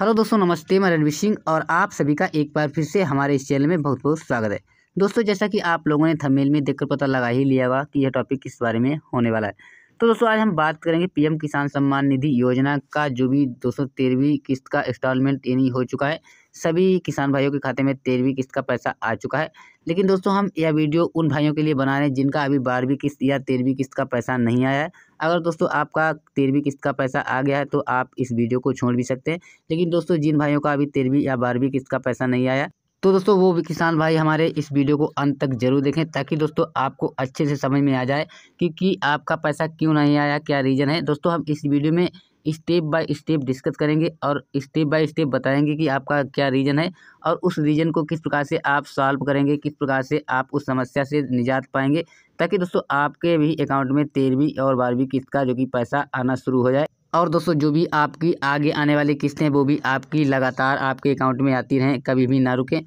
hello दोस्तों नमस्ते मैं रणवीर सिंह और आप सभी का एक बार फिर से हमारे इस चैनल में बहुत बहुत स्वागत है दोस्तों जैसा कि आप लोगों ने थंबनेल में देखकर पता लगा ही लिया हुआ कि यह टॉपिक किस बारे में होने वाला है तो दोस्तों आज हम बात करेंगे पीएम किसान सम्मान निधि योजना का जो भी सौ तेरहवीं किस्त का इंस्टॉलमेंट यानी हो चुका है सभी किसान भाइयों के खाते में तेरहवीं किस्त का पैसा आ चुका है लेकिन दोस्तों हम यह वीडियो उन भाइयों के लिए बना रहे हैं जिनका अभी बारहवीं किस्त या तेरहवीं किस्त का पैसा नहीं आया है अगर दोस्तों आपका तेरहवीं किस्त का पैसा आ गया है तो आप इस वीडियो को छोड़ भी सकते हैं लेकिन दोस्तों जिन भाइयों का अभी तेरहवीं या बारहवीं किस्त का पैसा नहीं आया तो दोस्तों वो भी किसान भाई हमारे इस वीडियो को अंत तक जरूर देखें ताकि दोस्तों आपको अच्छे से समझ में आ जाए कि, कि आपका पैसा क्यों नहीं आया क्या रीज़न है दोस्तों हम इस वीडियो में स्टेप बाय स्टेप डिस्कस करेंगे और स्टेप बाय स्टेप बताएंगे कि आपका क्या रीज़न है और उस रीज़न को किस प्रकार से आप सॉल्व करेंगे किस प्रकार से आप उस समस्या से निजात पाएंगे ताकि दोस्तों आपके भी अकाउंट में तेरहवीं और बारहवीं किस्त का जो कि पैसा आना शुरू हो जाए और दोस्तों जो भी आपकी आगे आने वाली किस्तें वो भी आपकी लगातार आपके अकाउंट में आती रहें कभी भी ना रुकें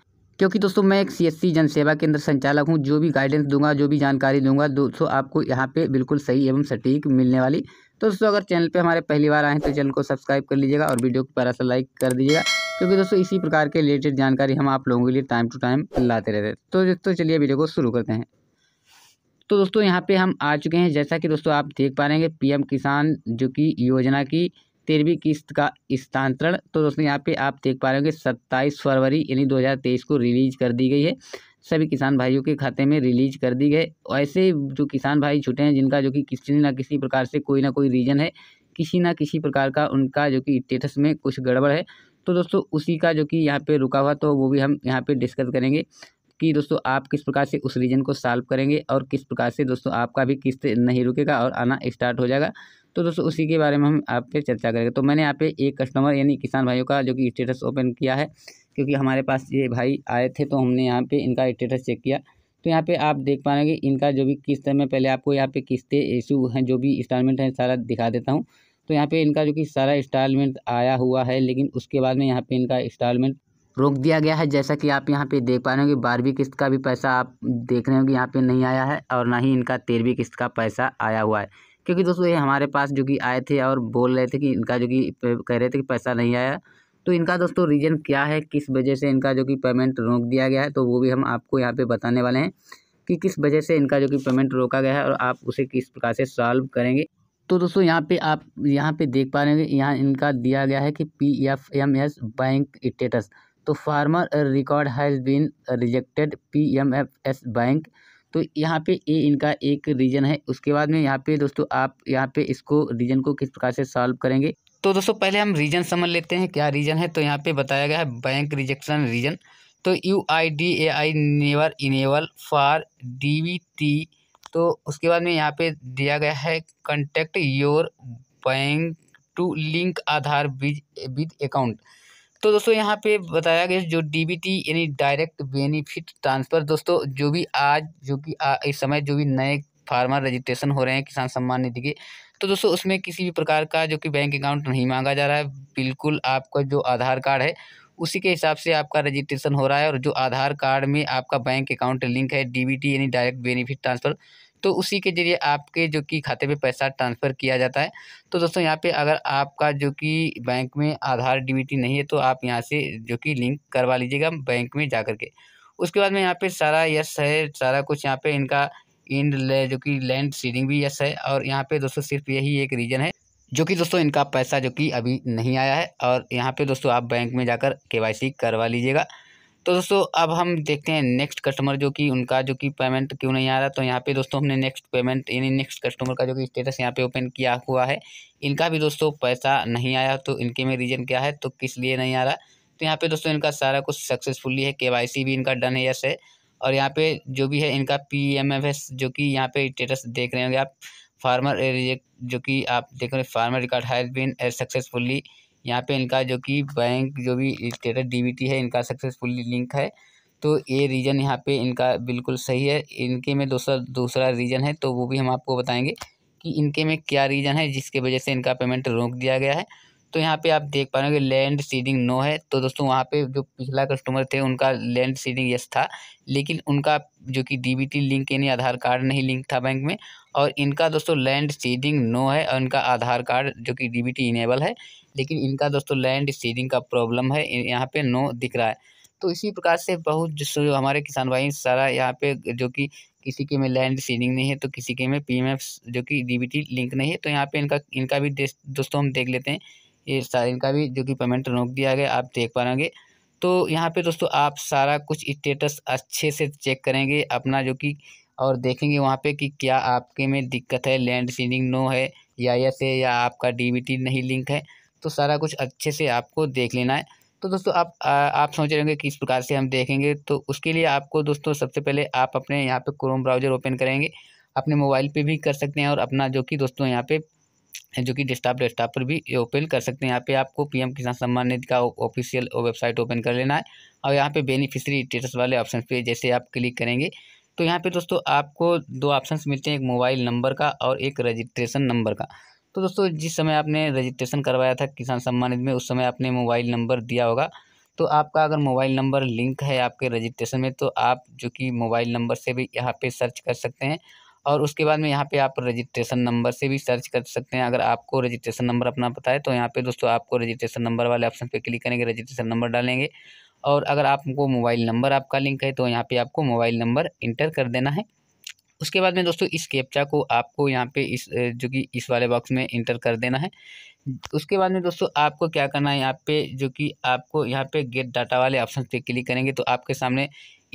क्योंकि दोस्तों मैं एक सीएससी जन सेवा केंद्र संचालक हूँ जो भी गाइडेंस दूंगा जो भी जानकारी दूंगा दोस्तों आपको यहाँ पे बिल्कुल सही एवं सटीक मिलने वाली तो दोस्तों अगर चैनल पे हमारे पहली बार आए हैं तो चैनल को सब्सक्राइब कर लीजिएगा और वीडियो को प्यारा सा लाइक कर दीजिएगा क्योंकि दोस्तों इसी प्रकार के रिलेटेड जानकारी हम आप लोगों के लिए टाइम टू टाइम लाते रहते हैं तो दोस्तों चलिए वीडियो को शुरू करते हैं तो दोस्तों यहाँ पे हम आ चुके हैं जैसा कि दोस्तों आप देख पा रहे हैं पीएम किसान जो कि योजना की तेरहवीं किस्त का स्थानांतरण तो दोस्तों यहाँ पे आप देख पा रहे होंगे सत्ताईस फरवरी यानी 2023 को रिलीज कर दी गई है सभी किसान भाइयों के खाते में रिलीज कर दी गई ऐसे जो किसान भाई छुटे हैं जिनका जो कि किसी ना किसी प्रकार से कोई ना कोई रीज़न है किसी ना किसी प्रकार का उनका जो कि स्टेटस में कुछ गड़बड़ है तो दोस्तों उसी का जो कि यहाँ पे रुका हुआ तो वो भी हम यहाँ पे डिस्कस करेंगे कि दोस्तों आप किस प्रकार से उस रीजन को सॉल्व करेंगे और किस प्रकार से दोस्तों आपका भी किस्त नहीं रुकेगा और आना स्टार्ट हो जाएगा तो दोस्तों उसी के बारे में हम आप पे चर्चा करेंगे तो मैंने यहाँ पे एक कस्टमर यानी किसान भाइयों का जो कि स्टेटस ओपन किया है क्योंकि हमारे पास ये भाई आए थे तो हमने यहाँ पे इनका स्टेटस चेक किया तो यहाँ पे आप देख पा रहे हैं कि इनका जो भी किस्त है मैं पहले आपको यहाँ पे किस्तें इशू हैं जो भी इंस्टॉलमेंट हैं सारा दिखा देता हूँ तो यहाँ पे इनका जो कि सारा इंस्टॉलमेंट आया हुआ है लेकिन उसके बाद में यहाँ पे इनका इंस्टॉलमेंट रोक दिया गया है जैसा कि आप यहाँ पे देख पा रहे हो कि बारहवीं किस्त का भी पैसा आप देख रहे हो कि यहाँ पर नहीं आया है और ना ही इनका तेरहवीं किस्त का पैसा आया हुआ है क्योंकि दोस्तों ये हमारे पास जो कि आए थे और बोल रहे थे कि इनका जो कि कह रहे थे कि पैसा नहीं आया तो इनका दोस्तों रीज़न क्या है किस वजह से इनका जो कि पेमेंट रोक दिया गया है तो वो भी हम आपको यहाँ पे बताने वाले हैं कि किस वजह से इनका जो कि पेमेंट रोका गया है और आप उसे किस प्रकार से सॉल्व करेंगे तो दोस्तों यहाँ पे आप यहाँ पे देख पा रहे हैं यहाँ इनका दिया गया है कि P F M S bank status तो farmer record has been rejected P M F S bank तो यहाँ पे ये इनका एक रीज़न है उसके बाद में यहाँ पे दोस्तों आप यहाँ पे इसको रीज़न को किस प्रकार से सॉल्व करेंगे तो दोस्तों पहले हम रीज़न समझ लेते हैं क्या रीज़न है तो यहाँ पे बताया गया है बैंक रिजेक्शन रीज़न तो U I D A I never enable for D B T तो उसके बाद में यहाँ पे दिया गया है contact your bank to link Aadhaar with with account तो दोस्तों यहाँ पे बताया गया जो टी यानी डायरेक्ट बेनिफिट ट्रांसफ़र दोस्तों जो भी आज जो कि इस समय जो भी नए फार्मर रजिस्ट्रेशन हो रहे हैं किसान सम्मान निधि के तो दोस्तों उसमें किसी भी प्रकार का जो कि बैंक अकाउंट नहीं मांगा जा रहा है बिल्कुल आपका जो आधार कार्ड है उसी के हिसाब से आपका रजिस्ट्रेशन हो रहा है और जो आधार कार्ड में आपका बैंक अकाउंट लिंक है डी यानी डायरेक्ट बेनिफिट ट्रांसफ़र तो उसी के जरिए आपके जो कि खाते पे पैसा ट्रांसफ़र किया जाता है तो दोस्तों यहाँ पे अगर आपका जो कि बैंक में आधार डीबीटी नहीं है तो आप यहाँ से जो कि लिंक करवा लीजिएगा बैंक में जा कर के उसके बाद में यहाँ पे सारा यस है सारा कुछ यहाँ पे इनका इन जो कि लैंड सीडिंग भी यस है और यहाँ पर दोस्तों सिर्फ यही एक रीज़न है जो कि दोस्तों इनका पैसा जो कि अभी नहीं आया है और यहाँ पे दोस्तों आप बैंक में जाकर केवाईसी करवा लीजिएगा तो दोस्तों अब हम देखते हैं नेक्स्ट कस्टमर जो कि उनका जो कि पेमेंट क्यों नहीं आ रहा तो यहाँ पे दोस्तों हमने नेक्स्ट पेमेंट यानी नेक्स्ट कस्टमर का जो कि स्टेटस यहाँ पे ओपन किया हुआ है इनका भी दोस्तों पैसा नहीं आया तो इनके में रीज़न क्या है तो किस लिए नहीं आ रहा तो यहाँ पे दोस्तों इनका सारा कुछ सक्सेसफुली है के भी इनका डन है यस है और यहाँ पर जो भी है इनका पी एम एफ जो कि यहाँ पर स्टेटस देख रहे होंगे आप फार्मर जो कि आप देख रहे हैं farmer record has been successfully यहाँ पे इनका जो कि बैंक जो भी स्टेटस डी है इनका सक्सेसफुली लिंक है तो ये रीज़न यहाँ पे इनका बिल्कुल सही है इनके में दूसरा दूसरा रीज़न है तो वो भी हम आपको बताएंगे कि इनके में क्या रीज़न है जिसके वजह से इनका पेमेंट रोक दिया गया है तो यहाँ पे आप देख पा रहे हो कि लैंड सीडिंग नो है तो दोस्तों वहाँ पे जो पिछला कस्टमर थे उनका लैंड सीडिंग यस था लेकिन उनका जो कि डीबीटी लिंक यानी आधार कार्ड नहीं लिंक था बैंक में और इनका दोस्तों लैंड सीडिंग नो है और इनका आधार कार्ड जो कि डीबीटी इनेबल है लेकिन इनका दोस्तों लैंड सीडिंग का प्रॉब्लम है यहाँ पे नो दिख रहा है तो इसी प्रकार से बहुत जो हमारे किसान भाई सारा यहाँ पे जो कि किसी के में लैंड सीडिंग नहीं है तो किसी के में पी जो कि डी लिंक नहीं है तो यहाँ पे इनका इनका भी दोस्तों हम देख लेते हैं ये सारा इनका भी जो कि पेमेंट रोक दिया गया आप देख पाएंगे तो यहाँ पे दोस्तों आप सारा कुछ स्टेटस अच्छे से चेक करेंगे अपना जो कि और देखेंगे वहाँ पे कि क्या आपके में दिक्कत है लैंड सीलिंग नो है या यस है या आपका डीबीटी नहीं लिंक है तो सारा कुछ अच्छे से आपको देख लेना है तो दोस्तों आप आ, आप सोच रहे होंगे किस प्रकार से हम देखेंगे तो उसके लिए आपको दोस्तों सबसे पहले आप अपने यहाँ पे क्रोम ब्राउज़र ओपन करेंगे अपने मोबाइल पे भी कर सकते हैं और अपना जो कि दोस्तों यहाँ पे जो कि डेस्कटॉप डेस्कटॉप पर भी ओपन कर सकते हैं यहाँ पे आपको पीएम किसान सम्मान निधि का ऑफिशियल वेबसाइट ओपन कर लेना है और यहाँ पे बेनिफिशियरी स्टेटस वाले ऑप्शन पे जैसे आप क्लिक करेंगे तो यहाँ पे दोस्तों आपको दो ऑप्शंस मिलते हैं एक मोबाइल नंबर का और एक रजिस्ट्रेशन नंबर का तो दोस्तों जिस समय आपने रजिस्ट्रेशन करवाया था किसान सम्मान निधि में उस समय आपने मोबाइल नंबर दिया होगा तो आपका अगर मोबाइल नंबर लिंक है आपके रजिस्ट्रेशन में तो आप जो कि मोबाइल नंबर से भी यहाँ पे सर्च कर सकते हैं और उसके बाद में यहाँ पे आप रजिस्ट्रेशन नंबर से भी सर्च कर सकते हैं अगर आपको रजिस्ट्रेशन नंबर अपना पता है तो यहाँ पे दोस्तों आपको रजिस्ट्रेशन नंबर वाले ऑप्शन पे क्लिक करेंगे रजिस्ट्रेशन नंबर डालेंगे और अगर आपको मोबाइल नंबर आपका लिंक है तो यहाँ पे आपको मोबाइल नंबर इंटर कर देना है उसके बाद में दोस्तों इस कैप्चा को आपको यहाँ पे इस जो कि इस वाले बॉक्स में इंटर कर देना है उसके बाद में दोस्तों आपको क्या करना है यहाँ पे जो कि आपको यहाँ पे गेट डाटा वाले ऑप्शन पे क्लिक करेंगे तो आपके सामने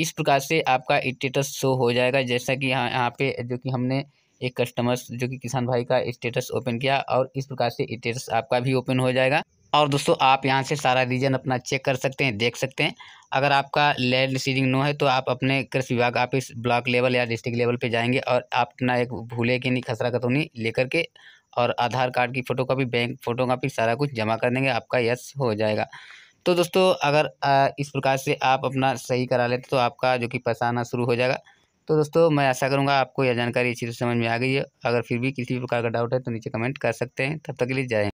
इस प्रकार से आपका स्टेटस शो हो जाएगा जैसा कि यहाँ यहाँ पे जो कि हमने एक कस्टमर जो कि किसान भाई का स्टेटस ओपन किया और इस प्रकार से स्टेटस आपका भी ओपन हो जाएगा और दोस्तों आप यहाँ से सारा रीजन अपना चेक कर सकते हैं देख सकते हैं अगर आपका लैंड सीडिंग नो है तो आप अपने कृषि विभाग आप इस ब्लॉक लेवल या डिस्ट्रिक्ट लेवल पे जाएंगे और आप अपना एक भूले के नहीं खसरा कतौनी लेकर के और आधार कार्ड की photocopy bank photocopy सारा कुछ जमा कर देंगे आपका यस हो जाएगा तो दोस्तों अगर इस प्रकार से आप अपना सही करा लेते तो आपका जो कि पैसा आना शुरू हो जाएगा तो दोस्तों मैं आशा करूँगा आपको यह जानकारी अच्छी समझ में आ गई है अगर फिर भी किसी भी प्रकार का डाउट है तो नीचे कमेंट कर सकते हैं तब तक के लिए जाएँ